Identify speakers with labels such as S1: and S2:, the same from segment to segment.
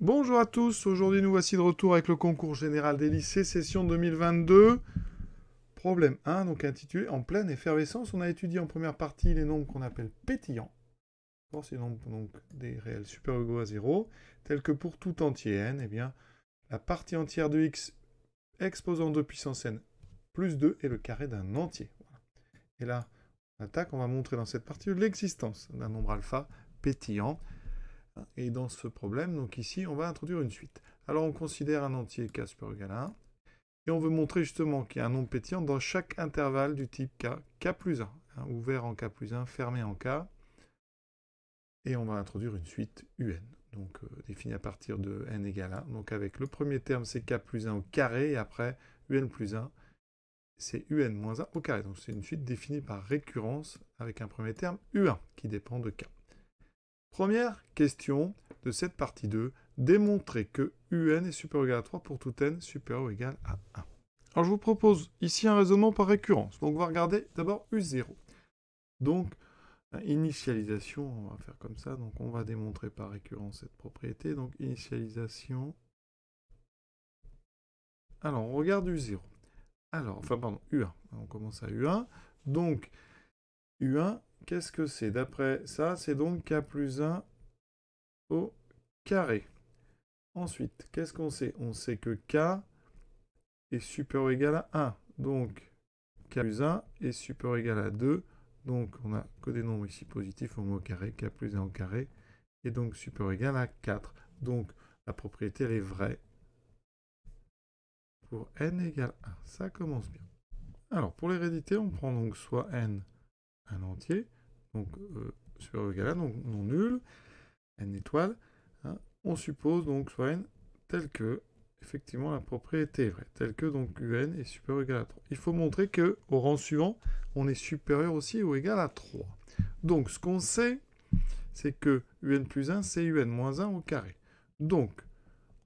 S1: Bonjour à tous, aujourd'hui nous voici de retour avec le concours général des lycées, session 2022. Problème 1, donc intitulé En pleine effervescence, on a étudié en première partie les nombres qu'on appelle pétillants. donc, des réels super égaux à 0, tels que pour tout entier n, eh bien, la partie entière de x exposant 2 puissance n plus 2 est le carré d'un entier. Et là, on attaque, on va montrer dans cette partie l'existence d'un nombre alpha pétillant et dans ce problème, donc ici, on va introduire une suite. Alors on considère un entier K super égal 1. Et on veut montrer justement qu'il y a un nombre pétillant dans chaque intervalle du type K, K plus 1. Hein, ouvert en K plus 1, fermé en K. Et on va introduire une suite UN. Donc euh, définie à partir de n égale 1. Donc avec le premier terme, c'est K plus 1 au carré. Et après, UN plus 1, c'est UN moins 1 au carré. Donc c'est une suite définie par récurrence avec un premier terme U1 qui dépend de K. Première question de cette partie 2, démontrer que un est supérieur ou égal à 3 pour tout n supérieur ou égal à 1. Alors je vous propose ici un raisonnement par récurrence. Donc on va regarder d'abord U0. Donc euh, initialisation, on va faire comme ça. Donc on va démontrer par récurrence cette propriété. Donc initialisation. Alors on regarde U0. Alors, enfin pardon, U1. On commence à U1. Donc U1, qu'est-ce que c'est D'après ça, c'est donc k plus 1 au carré. Ensuite, qu'est-ce qu'on sait On sait que k est supérieur ou égal à 1. Donc, k plus 1 est supérieur ou égal à 2. Donc, on n'a que des nombres ici positifs, au moins au carré, k plus 1 au carré, est donc supérieur ou égal à 4. Donc, la propriété, est vraie pour n égale 1. Ça commence bien. Alors, pour l'hérédité, on prend donc soit n un entier, donc euh, supérieur ou égal à, donc non nul, n étoile, hein. on suppose donc soit n tel que effectivement la propriété est vraie, tel que donc un est supérieur ou égal à 3. Il faut montrer que au rang suivant, on est supérieur aussi ou égal à 3. Donc ce qu'on sait, c'est que un plus 1, c'est un moins 1 au carré. Donc,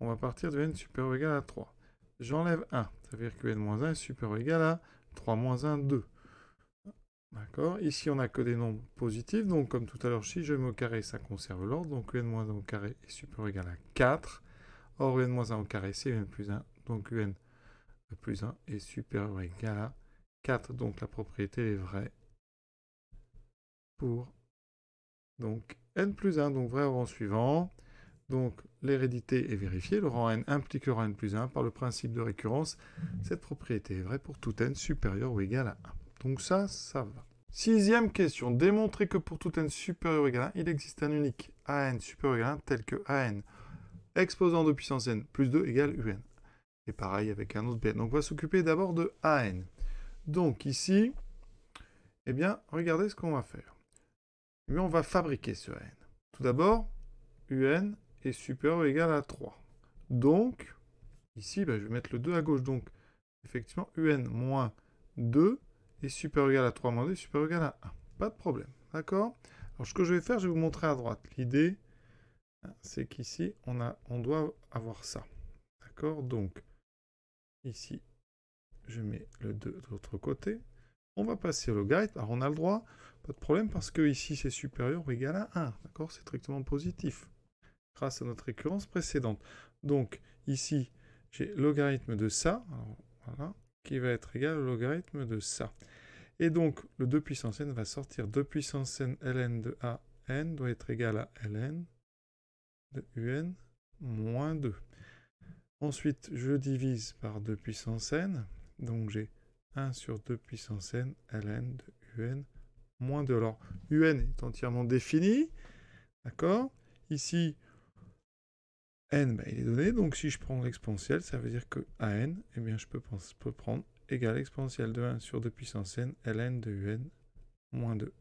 S1: on va partir de n supérieur ou égal à 3. J'enlève 1, ça veut dire que un moins 1 est supérieur ou égal à 3 moins 1, 2. D'accord Ici, on n'a que des nombres positifs. Donc, comme tout à l'heure, si je mets au carré, ça conserve l'ordre. Donc, un-1 au carré est supérieur ou égal à 4. Or, un-1 au carré, c'est un plus 1. Donc, un plus 1 est supérieur ou égal à 4. Donc, la propriété est vraie pour donc, n plus 1. Donc, vrai au rang suivant. Donc, l'hérédité est vérifiée. Le rang n implique rang n plus 1 par le principe de récurrence. Cette propriété est vraie pour tout n supérieur ou égal à 1. Donc ça, ça va. Sixième question. Démontrer que pour tout n supérieur ou égal à 1, il existe un unique AN supérieur ou égal à 1 tel que AN exposant de puissance n plus 2 égale UN. Et pareil avec un autre b. Donc on va s'occuper d'abord de AN. Donc ici, eh bien, regardez ce qu'on va faire. Eh on va fabriquer ce AN. Tout d'abord, UN est supérieur ou égal à 3. Donc, ici, ben, je vais mettre le 2 à gauche. Donc, effectivement, UN moins 2 et super égal à 3 moins 2, super égal à 1. Pas de problème, d'accord Alors, ce que je vais faire, je vais vous montrer à droite. L'idée, hein, c'est qu'ici, on, on doit avoir ça. D'accord Donc, ici, je mets le 2 de l'autre côté. On va passer au logarithme. Alors, on a le droit, pas de problème, parce que ici, c'est supérieur ou égal à 1. D'accord C'est strictement positif, grâce à notre récurrence précédente. Donc, ici, j'ai logarithme de ça, qui va être égal au logarithme de ça. Et donc, le 2 puissance n va sortir 2 puissance n ln de a n doit être égal à ln de un moins 2. Ensuite, je divise par 2 puissance n, donc j'ai 1 sur 2 puissance n ln de un moins 2. Alors, un est entièrement défini, d'accord Ici, n, bah, il est donné, donc si je prends l'exponentielle ça veut dire que an, et eh bien, je peux, prendre égale exponentielle de 1 sur 2 puissance n ln de un moins 2.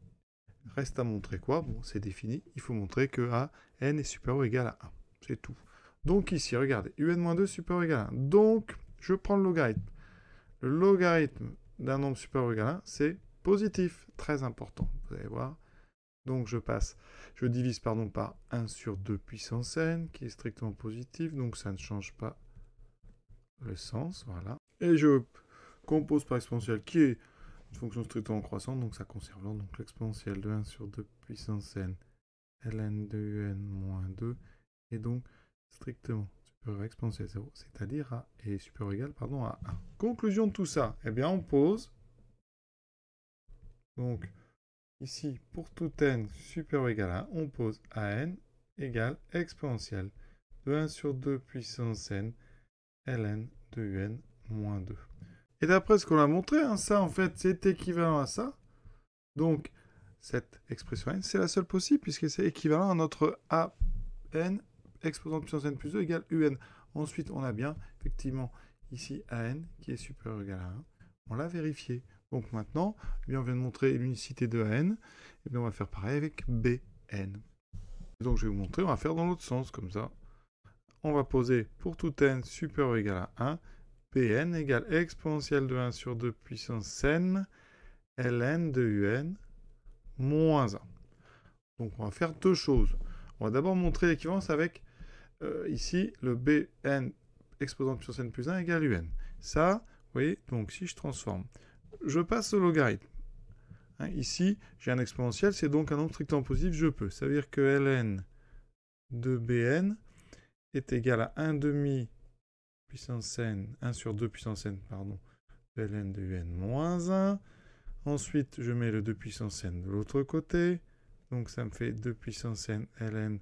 S1: Reste à montrer quoi Bon, c'est défini. Il faut montrer que a n est supérieur ou égal à 1. C'est tout. Donc ici, regardez, un-2 moins supérieur ou égal à 1. Donc, je prends le logarithme. Le logarithme d'un nombre supérieur ou égal à 1, c'est positif. Très important, vous allez voir. Donc je passe, je divise par 1 sur 2 puissance n, qui est strictement positif, donc ça ne change pas le sens, voilà. Et je compose par exponentielle qui est une fonction strictement croissante, donc ça conserve Donc l'exponentielle de 1 sur 2 puissance n, ln de un moins 2, et donc strictement supérieur à exponentielle 0, c'est-à-dire à, et supérieur égal, pardon, à 1. Conclusion de tout ça, eh bien on pose, donc ici pour tout n supérieur ou égal à 1, on pose an n égale exponentielle de 1 sur 2 puissance n ln de un moins 2. Et d'après ce qu'on a montré, hein, ça en fait c'est équivalent à ça. Donc cette expression n, c'est la seule possible puisque c'est équivalent à notre a n exposant puissance n plus 2 égale un. Ensuite, on a bien effectivement ici a n qui est supérieur ou égal à 1. On l'a vérifié. Donc maintenant, eh bien, on vient de montrer l'unicité de n. Et eh bien, on va faire pareil avec bn. Donc je vais vous montrer, on va faire dans l'autre sens comme ça. On va poser pour tout n supérieur ou égal à 1 Bn égale exponentielle de 1 sur 2 puissance n ln de un moins 1. Donc on va faire deux choses. On va d'abord montrer l'équivalence avec euh, ici le bn exposant puissance n plus 1 égale un. Ça, vous voyez, donc si je transforme, je passe au logarithme. Hein, ici, j'ai un exponentiel, c'est donc un nombre strictement positif, je peux. Ça veut dire que ln de bn est égal à 1 demi n, 1 sur 2 puissance n, pardon, de ln de un moins 1. Ensuite, je mets le 2 puissance n de l'autre côté. Donc ça me fait 2 puissance n ln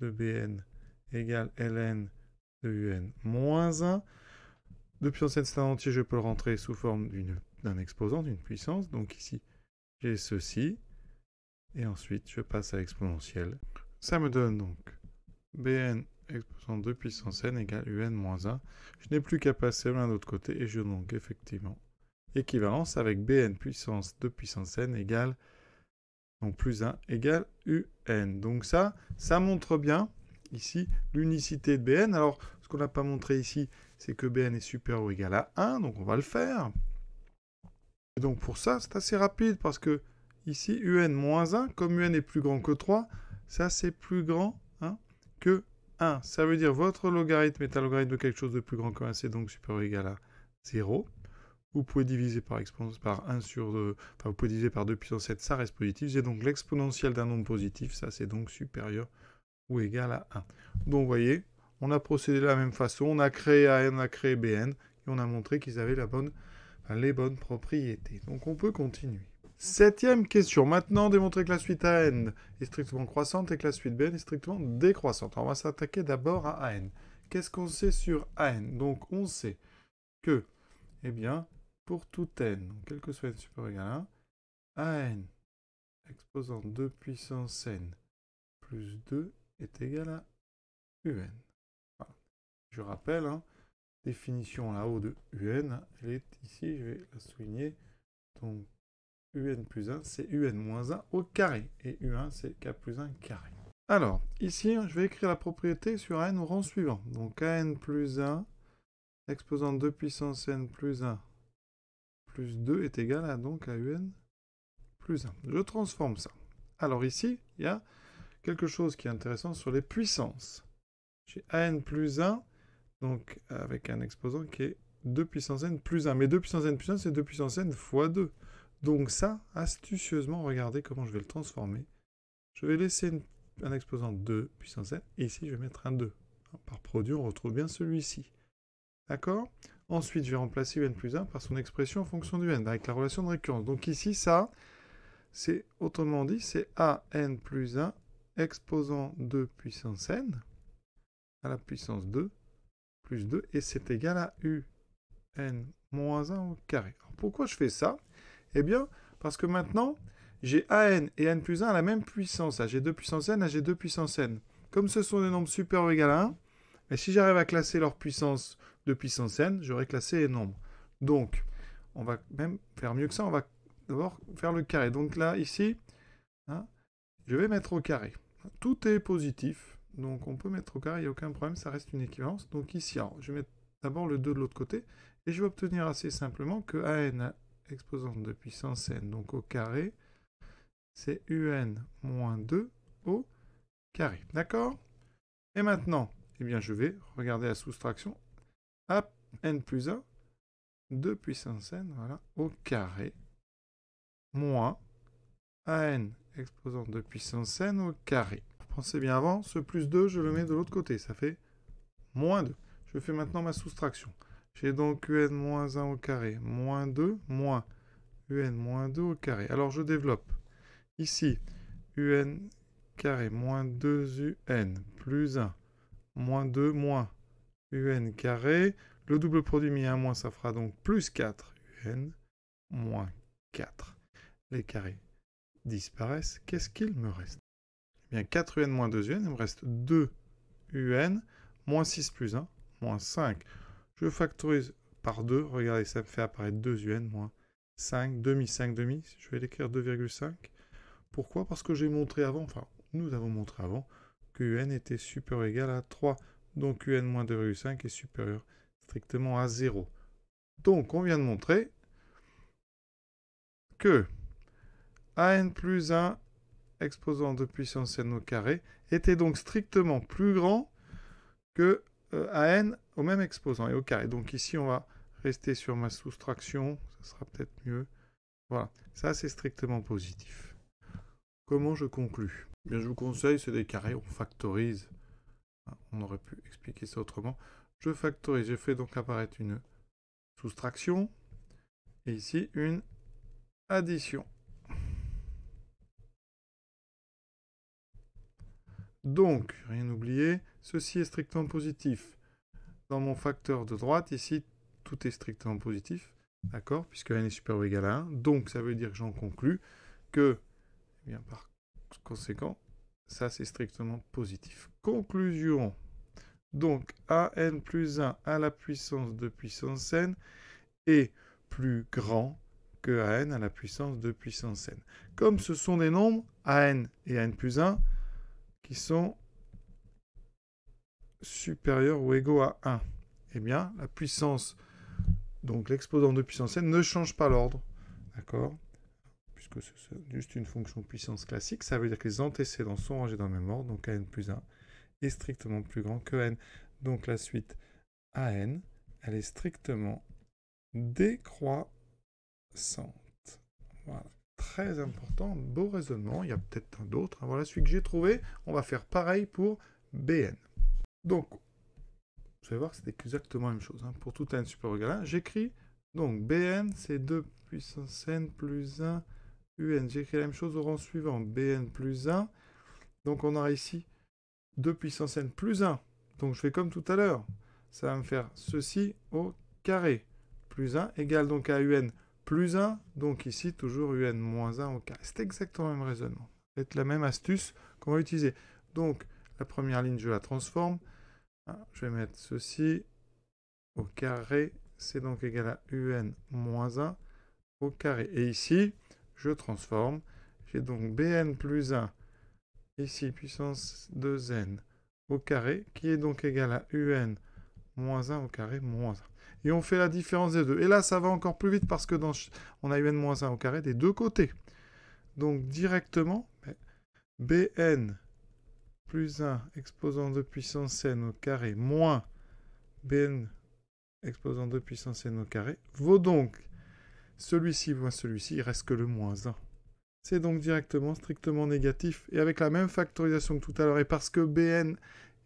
S1: de bn égale ln de un moins 1. 2 puissance n, c'est un entier, je peux le rentrer sous forme d'un exposant, d'une puissance. Donc ici, j'ai ceci. Et ensuite, je passe à l'exponentielle. Ça me donne donc bn exposant 2 puissance n égale un-1. moins Je n'ai plus qu'à passer l'un de l'autre côté et je donc effectivement équivalence avec bn puissance 2 puissance n égale donc plus 1 égale un. Donc ça, ça montre bien ici l'unicité de bn. Alors ce qu'on n'a pas montré ici, c'est que bn est supérieur ou égal à 1, donc on va le faire. Et donc pour ça, c'est assez rapide parce que ici un-1, moins comme un est plus grand que 3, ça c'est plus grand hein, que 1, ça veut dire votre logarithme est un logarithme de quelque chose de plus grand que 1, c'est donc supérieur ou égal à 0. Vous pouvez diviser par, par sur 2, par 2 puissance 7, ça reste positif. J'ai donc l'exponentielle d'un nombre positif, ça c'est donc supérieur ou égal à 1. Donc vous voyez, on a procédé de la même façon, on a créé AN, on a créé BN, et on a montré qu'ils avaient la bonne, les bonnes propriétés. Donc on peut continuer. Septième question. Maintenant, démontrer que la suite AN est strictement croissante et que la suite BN est strictement décroissante. on va s'attaquer d'abord à AN. Qu'est-ce qu'on sait sur AN Donc, on sait que, eh bien, pour tout N, quel que soit N supérieur égal à 1, AN exposant 2 puissance N plus 2 est égal à UN. Je rappelle, hein, définition là-haut de UN, elle est ici, je vais la souligner. Donc, un plus 1, c'est un-1 moins au carré. Et u1, c'est k plus 1 carré. Alors, ici, hein, je vais écrire la propriété sur n au rang suivant. Donc, n plus 1, exposant 2 puissance n plus 1 plus 2 est égal à donc à un plus 1. Je transforme ça. Alors ici, il y a quelque chose qui est intéressant sur les puissances. J'ai un plus 1, donc avec un exposant qui est 2 puissance n plus 1. Mais 2 puissance n plus 1, c'est 2 puissance n fois 2. Donc ça, astucieusement, regardez comment je vais le transformer. Je vais laisser un exposant 2 puissance n, et ici je vais mettre un 2. Par produit, on retrouve bien celui-ci. D'accord Ensuite, je vais remplacer un plus 1 par son expression en fonction du n, avec la relation de récurrence. Donc ici, ça, c'est autrement dit, c'est an plus 1 exposant 2 puissance n à la puissance 2 plus 2, et c'est égal à un moins 1 au carré. pourquoi je fais ça eh bien, parce que maintenant, j'ai n et N plus 1 à la même puissance, J'ai 2 puissance N, j'ai 2 puissance N. Comme ce sont des nombres supérieurs ou égales à 1, mais si j'arrive à classer leur puissance de puissance N, j'aurai classé les nombres. Donc, on va même faire mieux que ça, on va d'abord faire le carré. Donc là, ici, hein, je vais mettre au carré. Tout est positif, donc on peut mettre au carré, il n'y a aucun problème, ça reste une équivalence. Donc ici, je vais mettre d'abord le 2 de l'autre côté, et je vais obtenir assez simplement que AN exposante de puissance n, donc au carré, c'est un moins 2 au carré. D'accord Et maintenant, eh bien, je vais regarder la soustraction A n plus 1 de puissance n voilà, au carré moins an exposante de puissance n au carré. Pensez bien avant, ce plus 2, je le mets de l'autre côté, ça fait moins 2. Je fais maintenant ma soustraction. J'ai donc un moins 1 au carré, moins 2, moins un-2 moins au carré. Alors je développe. Ici, un carré moins 2un plus 1, moins 2 moins un carré. Le double produit mis à un moins, ça fera donc plus 4 un moins 4. Les carrés disparaissent. Qu'est-ce qu'il me reste Eh bien, 4un moins 2un, il me reste 2un moins 6 plus 1, moins 5. Je factorise par 2. Regardez, ça me fait apparaître 2 UN moins 5, demi, 5, demi. Je vais l'écrire 2,5. Pourquoi Parce que j'ai montré avant, enfin, nous avons montré avant que UN était supérieur ou égal à 3. Donc UN moins 2,5 est supérieur strictement à 0. Donc, on vient de montrer que AN plus 1 exposant de puissance n au carré était donc strictement plus grand que à euh, n au même exposant et au carré. Donc ici, on va rester sur ma soustraction, ça sera peut-être mieux. Voilà, ça c'est strictement positif. Comment je conclus eh Bien, je vous conseille, c'est des carrés, on factorise. On aurait pu expliquer ça autrement. Je factorise, je fais donc apparaître une soustraction et ici une addition. Donc, rien oublier, ceci est strictement positif. Dans mon facteur de droite, ici, tout est strictement positif, d'accord, puisque n est supérieur ou égal à 1. Donc, ça veut dire que j'en conclus que, eh bien, par conséquent, ça c'est strictement positif. Conclusion. Donc, an plus 1 à la puissance de puissance n est plus grand que an à la puissance de puissance n. Comme ce sont des nombres, an et an plus 1, qui sont supérieurs ou égaux à 1, eh bien, la puissance, donc l'exposant de puissance n, ne change pas l'ordre. D'accord Puisque c'est juste une fonction puissance classique, ça veut dire que les antécédents sont rangés dans le même ordre, donc n plus 1 est strictement plus grand que n. Donc la suite a n, elle est strictement décroissante. Voilà très important, beau raisonnement, il y a peut-être un d'autre. Hein. Voilà celui que j'ai trouvé, on va faire pareil pour BN. Donc, vous allez voir que c'est exactement la même chose. Hein. Pour tout n super égal 1, j'écris donc Bn, c'est 2 puissance n plus 1 Un. J'écris la même chose au rang suivant, Bn plus 1. Donc on aura ici 2 puissance n plus 1. Donc je fais comme tout à l'heure. Ça va me faire ceci au carré. Plus 1 égale donc à Un plus 1, donc ici toujours un moins 1 au carré. C'est exactement le même raisonnement. C'est la même astuce qu'on va utiliser. Donc la première ligne, je la transforme. Ah, je vais mettre ceci au carré, c'est donc égal à un moins 1 au carré. Et ici, je transforme. J'ai donc bn plus 1, ici puissance 2n au carré, qui est donc égal à un moins 1 au carré moins 1 et on fait la différence des deux. Et là, ça va encore plus vite parce que dans, on a un au carré des deux côtés. Donc directement, bn plus 1 exposant de puissance n au carré moins bn exposant de puissance n au carré vaut donc celui-ci moins celui-ci, il reste que le moins 1. C'est donc directement strictement négatif. Et avec la même factorisation que tout à l'heure, et parce que bn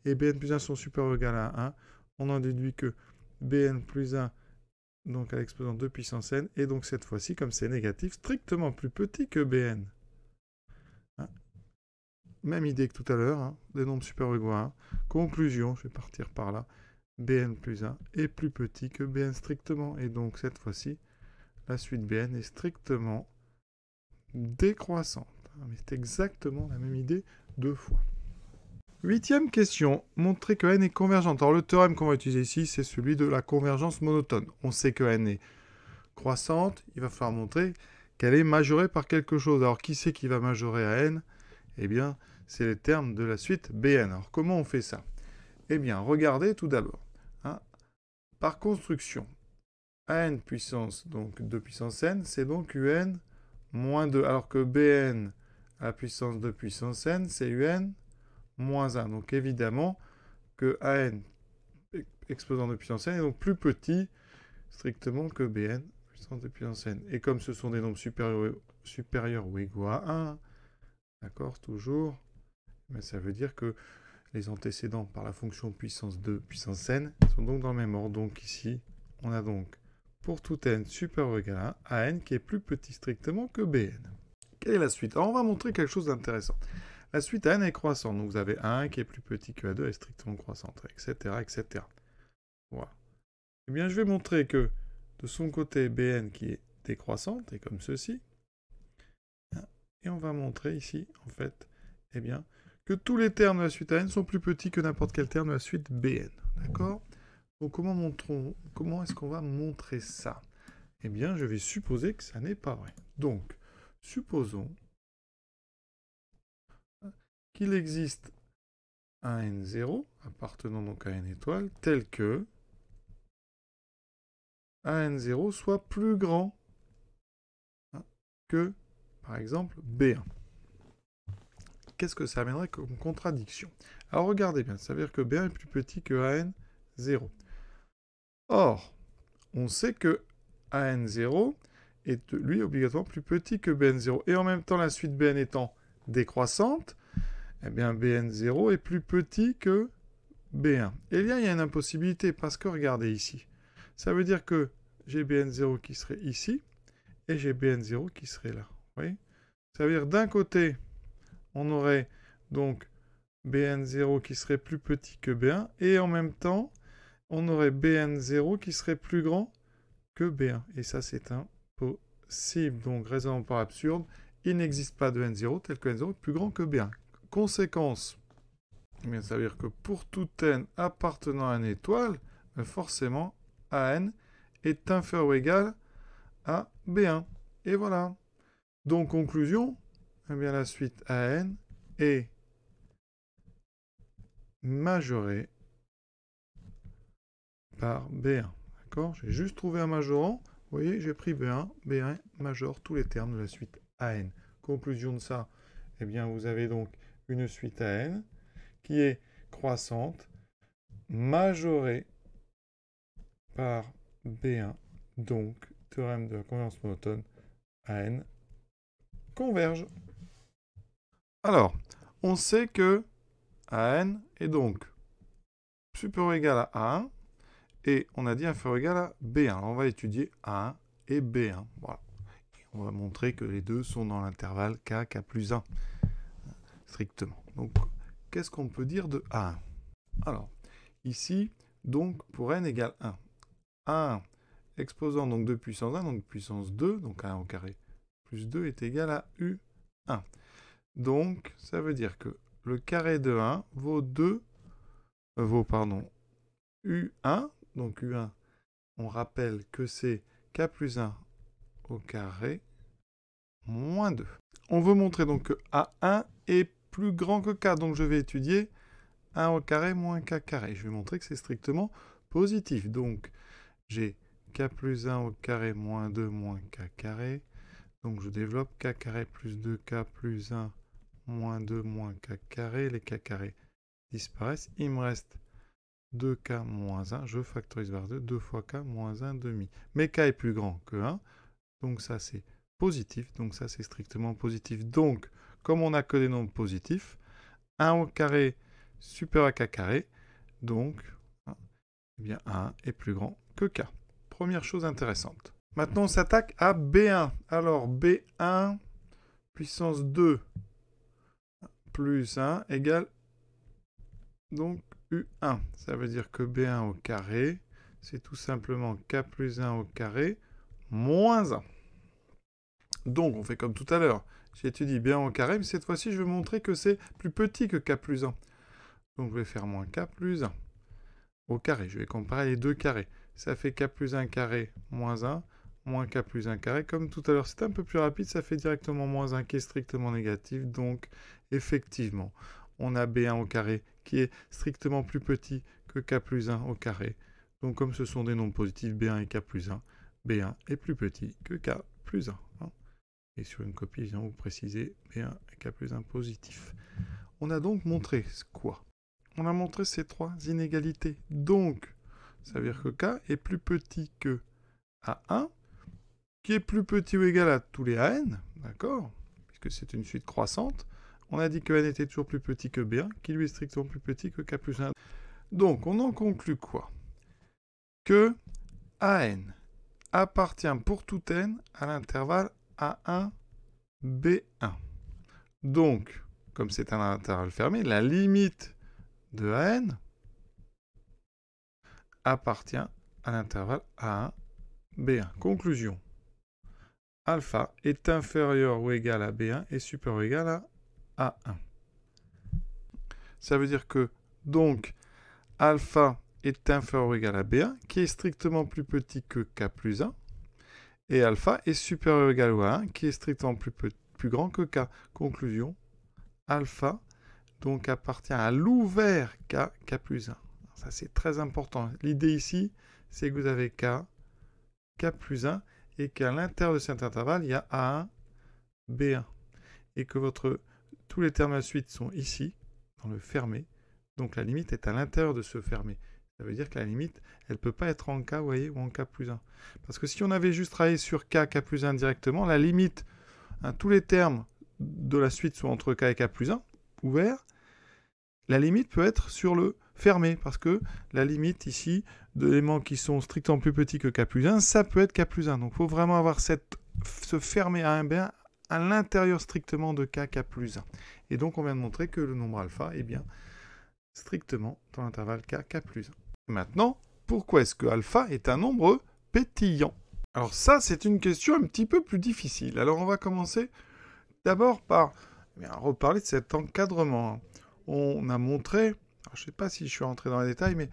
S1: et bn plus 1 sont supérieurs ou à 1, on en déduit que Bn plus 1, donc à l'exposant 2 puissance n, et donc cette fois-ci, comme c'est négatif, strictement plus petit que Bn. Hein. Même idée que tout à l'heure, hein, des nombres super 1. Conclusion, je vais partir par là, Bn plus 1 est plus petit que Bn strictement, et donc cette fois-ci, la suite Bn est strictement décroissante. Hein, mais c'est exactement la même idée deux fois. Huitième question. Montrer que n est convergente. Alors le théorème qu'on va utiliser ici, c'est celui de la convergence monotone. On sait que n est croissante. Il va falloir montrer qu'elle est majorée par quelque chose. Alors qui c'est qui va majorer à n Eh bien, c'est les termes de la suite Bn. Alors comment on fait ça Eh bien, regardez tout d'abord. Hein. par construction, n puissance, donc 2 puissance n, c'est donc un moins 2. Alors que Bn à puissance 2 puissance n, c'est un moins 1. Donc évidemment que n exposant de puissance n est donc plus petit strictement que Bn puissance de puissance n. Et comme ce sont des nombres supérieurs, ou égaux à 1, d'accord, toujours, mais ça veut dire que les antécédents par la fonction puissance 2 puissance n sont donc dans le même ordre. Donc ici, on a donc pour tout n supérieur ou égal à 1, n qui est plus petit strictement que Bn. Quelle est la suite Alors on va montrer quelque chose d'intéressant. La suite à n est croissante, donc vous avez 1 qui est plus petit que A2 est strictement croissante, etc. etc. Voilà. Eh bien, je vais montrer que de son côté, Bn qui est décroissante est comme ceci. Et on va montrer ici, en fait, eh bien, que tous les termes de la suite à n sont plus petits que n'importe quel terme de la suite Bn. D'accord Donc, comment, montrons, comment est-ce qu'on va montrer ça Eh bien, je vais supposer que ça n'est pas vrai. Donc, supposons qu'il existe un N0 appartenant donc à une étoile tel que un N0 soit plus grand hein, que, par exemple, B1. Qu'est-ce que ça amènerait comme contradiction Alors regardez bien, ça veut dire que B1 est plus petit que AN0. Or, on sait que AN0 est lui obligatoirement plus petit que BN0. Et en même temps, la suite BN étant décroissante, eh bien Bn0 est plus petit que B1. Et là, il y a une impossibilité, parce que regardez ici. Ça veut dire que j'ai Bn0 qui serait ici, et j'ai Bn0 qui serait là. Vous voyez Ça veut dire d'un côté, on aurait donc Bn0 qui serait plus petit que B1, et en même temps, on aurait Bn0 qui serait plus grand que B1. Et ça, c'est impossible. Donc, raisonnement par absurde, il n'existe pas de N0 tel que N0 est plus grand que B1 conséquence, ça veut dire que pour tout n appartenant à une étoile, euh, forcément AN est inférieur ou égal à B1. Et voilà. Donc conclusion, eh bien la suite AN est majorée par B1. D'accord J'ai juste trouvé un majorant. Vous voyez, j'ai pris B1, B1 major, tous les termes de la suite AN. Conclusion de ça, eh bien vous avez donc une suite à n qui est croissante majorée par B1. Donc, théorème de la convergence monotone AN n converge. Alors, on sait que AN est donc supérieur ou égal à A1 et on a dit inférieur ou égal à B1. on va étudier A1 et B1. on va montrer que les deux sont dans l'intervalle K, K plus 1 strictement. Donc, qu'est-ce qu'on peut dire de A1 Alors, ici, donc, pour n égale 1. 1 exposant donc de puissance 1, donc puissance 2, donc 1 au carré plus 2 est égal à U1. Donc, ça veut dire que le carré de 1 vaut 2, euh, vaut, pardon, U1. Donc U1, on rappelle que c'est K plus 1 au carré moins 2. On veut montrer donc que A1 est plus grand que k, donc je vais étudier 1 au carré moins k carré. Je vais montrer que c'est strictement positif. Donc j'ai k plus 1 au carré moins 2 moins k carré. Donc je développe k carré plus 2k plus 1 moins 2 moins k carré. Les k carrés disparaissent. Il me reste 2k moins 1. Je factorise par 2. 2 fois k moins 1 demi. Mais k est plus grand que 1. Donc ça c'est positif. Donc ça c'est strictement positif. Donc comme on n'a que des nombres positifs, 1 au carré supérieur à k carré, donc hein, eh bien 1 est plus grand que k. Première chose intéressante. Maintenant, on s'attaque à B1. Alors, B1 puissance 2 plus 1 égale donc U1. Ça veut dire que B1 au carré, c'est tout simplement K plus 1 au carré moins 1. Donc, on fait comme tout à l'heure. J'étudie bien en carré, mais cette fois-ci, je vais montrer que c'est plus petit que k plus 1. Donc, je vais faire moins k plus 1 au carré. Je vais comparer les deux carrés. Ça fait k plus 1 carré moins 1, moins k plus 1 carré. Comme tout à l'heure, c'est un peu plus rapide, ça fait directement moins 1 qui est strictement négatif. Donc, effectivement, on a b1 au carré qui est strictement plus petit que k plus 1 au carré. Donc, comme ce sont des nombres positifs, b1 et k plus 1, b1 est plus petit que k plus 1 et sur une copie, je viens vous B1 bien K plus 1 positif. On a donc montré quoi On a montré ces trois inégalités. Donc, ça veut dire que K est plus petit que A1, qui est plus petit ou égal à tous les AN, d'accord Puisque c'est une suite croissante. On a dit que N était toujours plus petit que B1, qui lui est strictement plus petit que K plus 1. Donc, on en conclut quoi Que AN appartient pour tout N à l'intervalle a1, B1. Donc, comme c'est un intervalle fermé, la limite de AN appartient à l'intervalle A1, B1. Conclusion. Alpha est inférieur ou égal à B1 et supérieur ou égal à A1. Ça veut dire que, donc, alpha est inférieur ou égal à B1, qui est strictement plus petit que K plus 1, et alpha est supérieur ou égal à 1, qui est strictement plus, plus grand que k. Conclusion, alpha donc appartient à l'ouvert k, k plus 1. Ça c'est très important. L'idée ici, c'est que vous avez k, k plus 1, et qu'à l'intérieur de cet intervalle, il y a a1, b1. Et que votre, tous les termes à suite sont ici, dans le fermé. Donc la limite est à l'intérieur de ce fermé. Ça veut dire que la limite, elle ne peut pas être en K, vous voyez, ou en K plus 1. Parce que si on avait juste travaillé sur K, K plus 1 directement, la limite, hein, tous les termes de la suite sont entre K et K plus 1, ouvert, la limite peut être sur le fermé, parce que la limite ici d'éléments qui sont strictement plus petits que K plus 1, ça peut être K plus 1. Donc il faut vraiment avoir cette, ce fermé à un bien à l'intérieur strictement de K, K plus 1. Et donc on vient de montrer que le nombre alpha est bien strictement dans l'intervalle K, K plus 1. Maintenant, pourquoi est-ce que alpha est un nombre pétillant Alors ça, c'est une question un petit peu plus difficile. Alors on va commencer d'abord par eh reparler de cet encadrement. Hein. On a montré, je ne sais pas si je suis rentré dans les détails, mais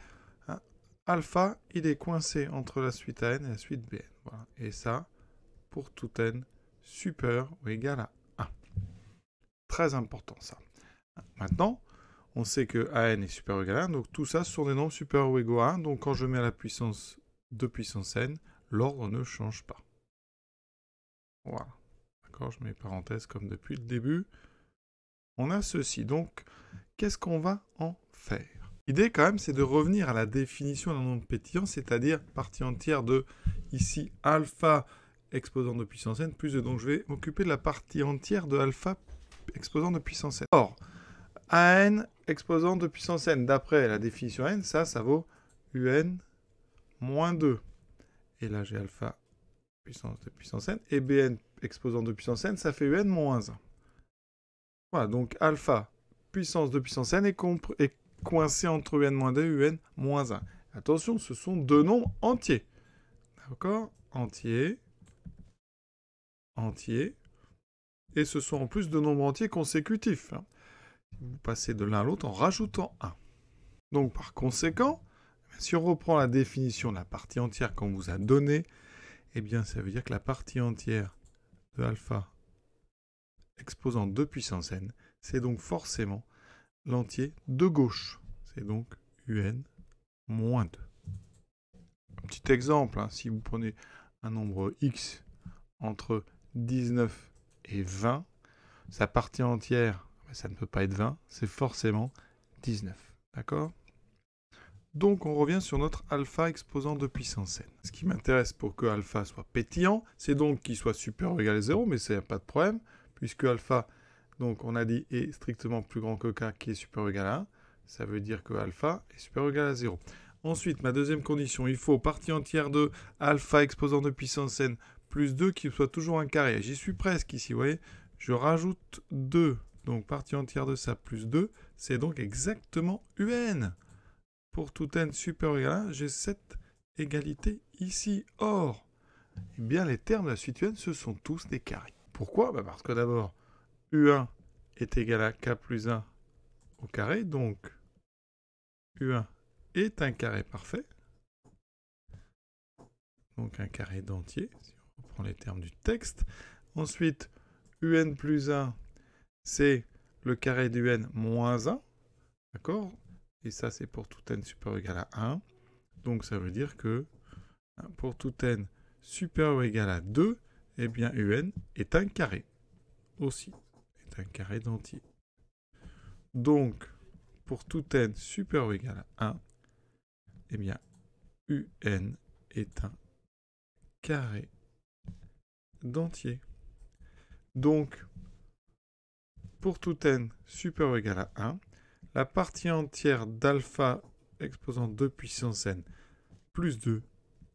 S1: hein, alpha, il est coincé entre la suite AN et la suite BN. Et ça, pour tout n super ou égal à 1. Très important ça. Maintenant, on sait que a n est super égal à 1, donc tout ça sont des nombres supérieurs ou égaux à 1. Donc quand je mets à la puissance de puissance n, l'ordre ne change pas. Voilà. D'accord, je mets parenthèse comme depuis le début. On a ceci. Donc, qu'est-ce qu'on va en faire L'idée quand même, c'est de revenir à la définition d'un nombre pétillant, c'est-à-dire partie entière de ici alpha exposant de puissance n plus 2. E. Donc je vais m'occuper de la partie entière de alpha exposant de puissance n. Or, AN exposant de puissance n. D'après la définition n, ça, ça vaut un moins 2. Et là, j'ai alpha puissance de puissance n. Et bn exposant de puissance n, ça fait un moins 1. Voilà, donc alpha puissance de puissance n est, est coincé entre un moins 2 et un moins 1. Attention, ce sont deux nombres entiers. D'accord Entiers. Entiers. Et ce sont en plus deux nombres entiers consécutifs. Hein. Vous passez de l'un à l'autre en rajoutant 1. Donc par conséquent, eh si on reprend la définition de la partie entière qu'on vous a donnée, eh bien ça veut dire que la partie entière de alpha exposant 2 puissance n, c'est donc forcément l'entier de gauche. C'est donc un moins 2. Un petit exemple, hein, si vous prenez un nombre x entre 19 et 20, sa partie entière ça ne peut pas être 20, c'est forcément 19. D'accord Donc on revient sur notre alpha exposant de puissance n. Ce qui m'intéresse pour que alpha soit pétillant, c'est donc qu'il soit supérieur ou égal à 0, mais c'est pas de problème, puisque alpha, donc on a dit, est strictement plus grand que k qui est supérieur ou égal à 1. Ça veut dire que alpha est supérieur ou égal à 0. Ensuite, ma deuxième condition, il faut partie entière de alpha exposant de puissance n plus 2 qui soit toujours un carré. J'y suis presque ici, vous voyez. Je rajoute 2 donc partie entière de ça plus 2, c'est donc exactement UN. Pour tout n supérieur à 1, j'ai cette égalité ici. Or, eh bien les termes de la suite UN, ce sont tous des carrés. Pourquoi bah, Parce que d'abord, u est égal à K plus 1 au carré, donc u est un carré parfait. Donc un carré d'entier, si on reprend les termes du texte. Ensuite, UN plus 1 c'est le carré d'un moins 1, d'accord Et ça, c'est pour tout n supérieur ou égal à 1. Donc, ça veut dire que hein, pour tout n supérieur ou égal à 2, eh bien, un est un carré aussi, est un carré d'entier. Donc, pour tout n supérieur ou égal à 1, eh bien, un est un carré d'entier. Donc, pour tout n supérieur ou égal à 1, la partie entière d'alpha exposant 2 puissance n plus 2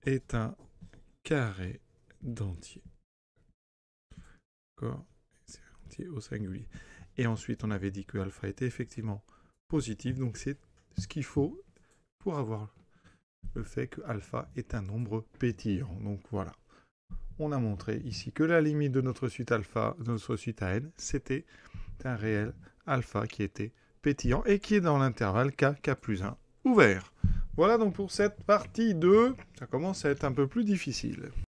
S1: est un carré d'entier. D'accord C'est entier au singulier. Et ensuite, on avait dit que alpha était effectivement positif, donc c'est ce qu'il faut pour avoir le fait que alpha est un nombre pétillant. Donc voilà. On a montré ici que la limite de notre suite alpha, de notre suite à n, c'était un réel alpha qui était pétillant et qui est dans l'intervalle K, K plus 1 ouvert. Voilà donc pour cette partie 2, ça commence à être un peu plus difficile.